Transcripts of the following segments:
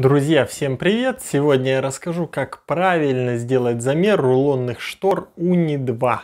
Друзья, всем привет! Сегодня я расскажу, как правильно сделать замер рулонных штор uni 2.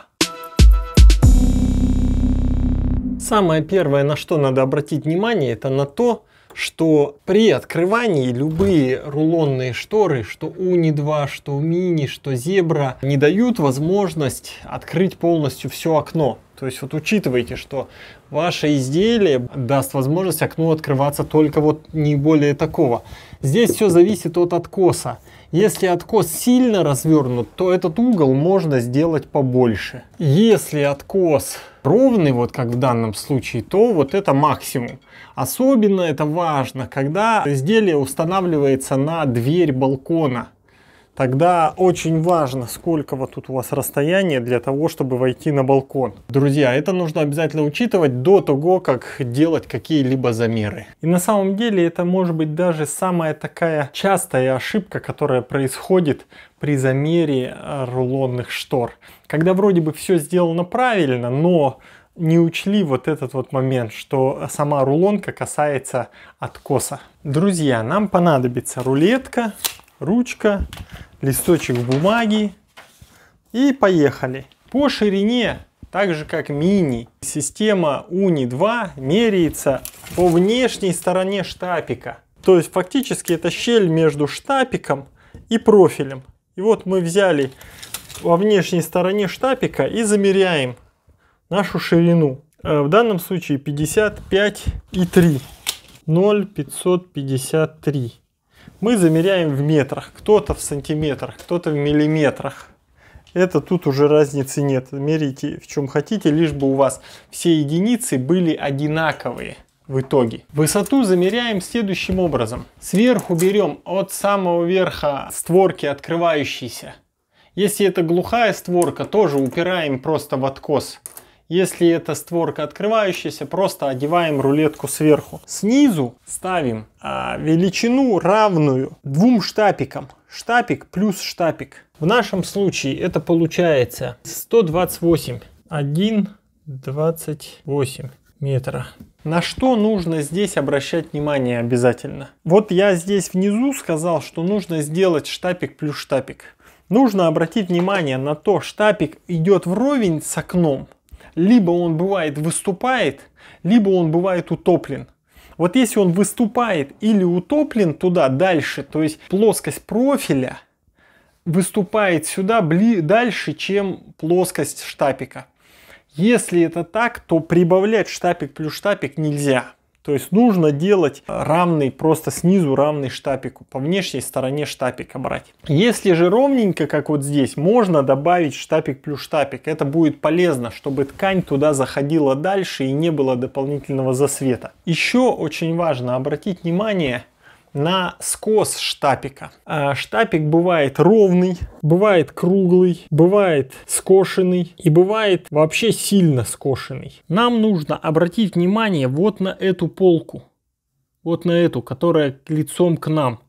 Самое первое, на что надо обратить внимание, это на то, что при открывании любые рулонные шторы, что Уни-2, что Мини, что Зебра, не дают возможность открыть полностью все окно. То есть вот учитывайте, что ваше изделие даст возможность окну открываться только вот не более такого. Здесь все зависит от откоса. Если откос сильно развернут, то этот угол можно сделать побольше. Если откос ровный, вот как в данном случае, то вот это максимум. Особенно это важно, когда изделие устанавливается на дверь балкона тогда очень важно, сколько вот тут у вас расстояние для того, чтобы войти на балкон. Друзья, это нужно обязательно учитывать до того, как делать какие-либо замеры. И на самом деле это может быть даже самая такая частая ошибка, которая происходит при замере э, рулонных штор. Когда вроде бы все сделано правильно, но не учли вот этот вот момент, что сама рулонка касается откоса. Друзья, нам понадобится рулетка, ручка, листочек бумаги. И поехали. По ширине, так же как мини, система Uni 2 меряется по внешней стороне штапика. То есть фактически это щель между штапиком и профилем. И вот мы взяли во внешней стороне штапика и замеряем нашу ширину. Э, в данном случае 55,3. 0,553 мы замеряем в метрах, кто-то в сантиметрах, кто-то в миллиметрах. Это тут уже разницы нет. Мерите в чем хотите, лишь бы у вас все единицы были одинаковые в итоге. Высоту замеряем следующим образом. Сверху берем от самого верха створки открывающейся. Если это глухая створка, тоже упираем просто в откос. Если это створка открывающаяся, просто одеваем рулетку сверху. Снизу ставим а, величину равную двум штапикам. Штапик плюс штапик. В нашем случае это получается 128. 1,28 метра. На что нужно здесь обращать внимание обязательно? Вот я здесь внизу сказал, что нужно сделать штапик плюс штапик. Нужно обратить внимание на то, штапик идет вровень с окном, либо он бывает выступает, либо он бывает утоплен. Вот если он выступает или утоплен туда дальше, то есть плоскость профиля выступает сюда бли дальше, чем плоскость штапика. Если это так, то прибавлять штапик плюс штапик нельзя. То есть нужно делать равный, просто снизу равный штапику, по внешней стороне штапика брать. Если же ровненько, как вот здесь, можно добавить штапик плюс штапик. Это будет полезно, чтобы ткань туда заходила дальше и не было дополнительного засвета. Еще очень важно обратить внимание, на скос штапика. А штапик бывает ровный, бывает круглый, бывает скошенный и бывает вообще сильно скошенный. Нам нужно обратить внимание вот на эту полку, вот на эту, которая лицом к нам.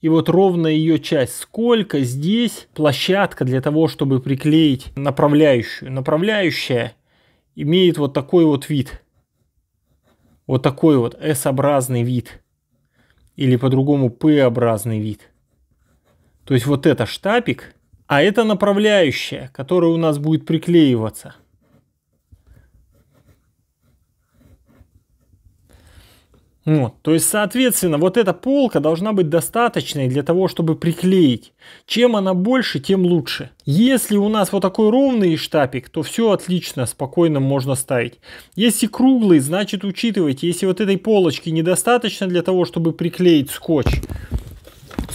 И вот ровно ее часть. Сколько здесь площадка для того, чтобы приклеить направляющую. Направляющая имеет вот такой вот вид. Вот такой вот S-образный вид или по-другому П-образный вид. То есть вот это штапик, а это направляющая, которая у нас будет приклеиваться – Вот. То есть, соответственно, вот эта полка должна быть достаточной для того, чтобы приклеить. Чем она больше, тем лучше. Если у нас вот такой ровный штапик, то все отлично, спокойно можно ставить. Если круглый, значит учитывайте, если вот этой полочки недостаточно для того, чтобы приклеить скотч.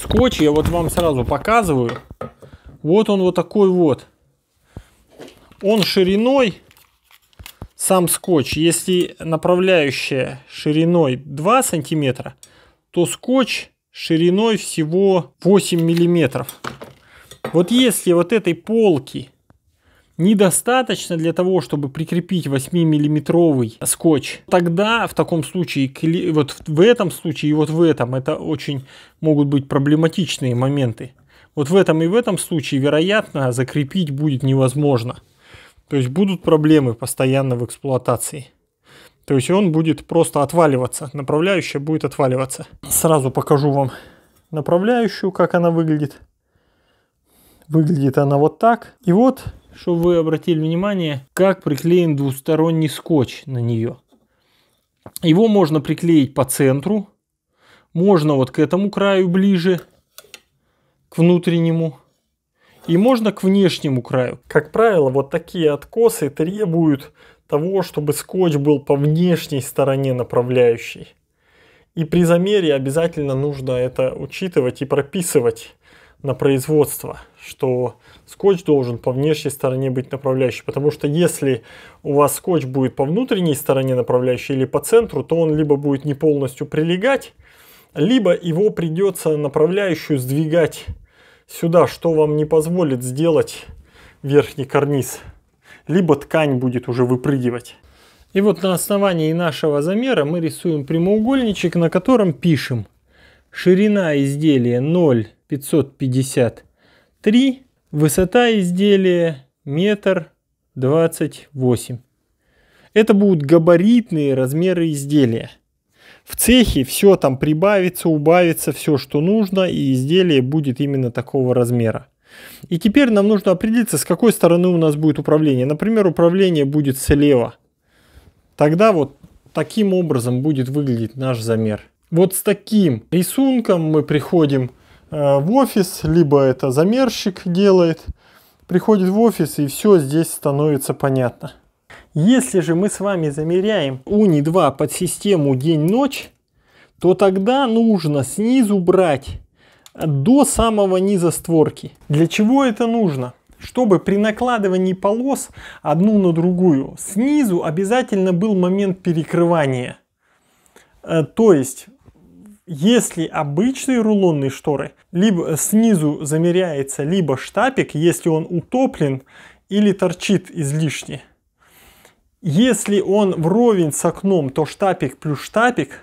Скотч я вот вам сразу показываю. Вот он вот такой вот. Он шириной сам скотч, если направляющая шириной 2 сантиметра, то скотч шириной всего 8 миллиметров. Вот если вот этой полки недостаточно для того, чтобы прикрепить 8-миллиметровый скотч, тогда в таком случае, вот в этом случае и вот в этом, это очень могут быть проблематичные моменты. Вот в этом и в этом случае, вероятно, закрепить будет невозможно. То есть будут проблемы постоянно в эксплуатации. То есть он будет просто отваливаться, направляющая будет отваливаться. Сразу покажу вам направляющую, как она выглядит. Выглядит она вот так. И вот, чтобы вы обратили внимание, как приклеен двусторонний скотч на нее. Его можно приклеить по центру, можно вот к этому краю ближе, к внутреннему и можно к внешнему краю. Как правило, вот такие откосы требуют того, чтобы скотч был по внешней стороне направляющей. И при замере обязательно нужно это учитывать и прописывать на производство, что скотч должен по внешней стороне быть направляющий, потому что если у вас скотч будет по внутренней стороне направляющей или по центру, то он либо будет не полностью прилегать, либо его придется направляющую сдвигать сюда, что вам не позволит сделать верхний карниз. Либо ткань будет уже выпрыгивать. И вот на основании нашего замера мы рисуем прямоугольничек, на котором пишем ширина изделия 0,553, высота изделия метр двадцать Это будут габаритные размеры изделия в цехе все там прибавится, убавится, все, что нужно, и изделие будет именно такого размера. И теперь нам нужно определиться, с какой стороны у нас будет управление. Например, управление будет слева. Тогда вот таким образом будет выглядеть наш замер. Вот с таким рисунком мы приходим э, в офис, либо это замерщик делает, приходит в офис и все здесь становится понятно. Если же мы с вами замеряем Уни-2 под систему день-ночь, то тогда нужно снизу брать до самого низа створки. Для чего это нужно? Чтобы при накладывании полос одну на другую снизу обязательно был момент перекрывания. Э, то есть, если обычные рулонные шторы, либо снизу замеряется либо штапик, если он утоплен или торчит излишне, если он вровень с окном, то штапик плюс штапик.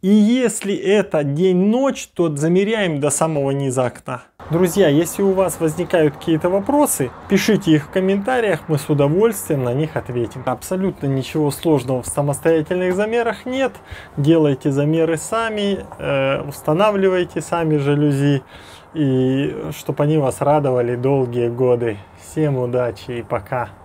И если это день-ночь, то замеряем до самого низа окна. Друзья, если у вас возникают какие-то вопросы, пишите их в комментариях, мы с удовольствием на них ответим. Абсолютно ничего сложного в самостоятельных замерах нет. Делайте замеры сами, э, устанавливайте сами жалюзи, и чтобы они вас радовали долгие годы. Всем удачи и пока!